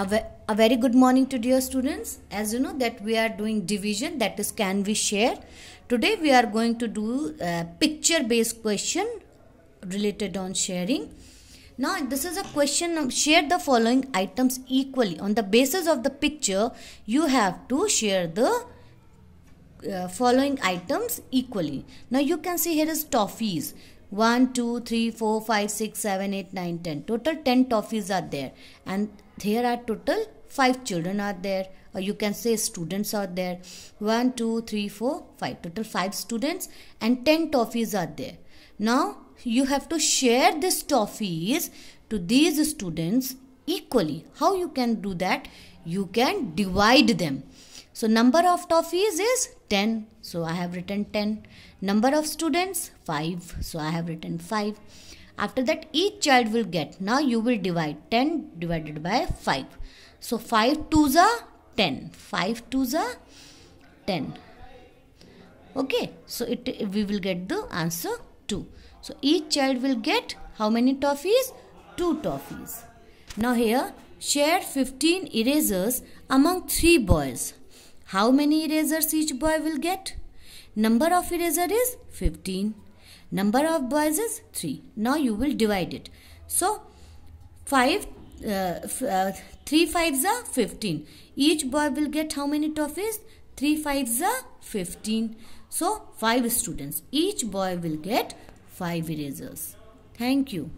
A, a very good morning to dear students. As you know that we are doing division that is can we share. Today we are going to do a picture based question related on sharing. Now this is a question um, share the following items equally. On the basis of the picture you have to share the uh, following items equally. Now you can see here is toffees. 1 2 3 4 5 6 7 8 9 10 total 10 toffees are there and there are total 5 children are there or you can say students are there 1 2 3 4 5 total 5 students and 10 toffees are there now you have to share this toffees to these students equally how you can do that you can divide them so number of toffees is 10. So I have written 10. Number of students 5. So I have written 5. After that each child will get. Now you will divide 10 divided by 5. So 5 twos are 10. 5 twos are 10. Okay. So it we will get the answer 2. So each child will get how many toffees? 2 toffees. Now here share 15 erasers among 3 boys. How many erasers each boy will get? Number of eraser is 15. Number of boys is 3. Now you will divide it. So 5 uh, uh, 3 fives are 15. Each boy will get how many toffees? 3 fives are 15. So 5 students. Each boy will get 5 erasers. Thank you.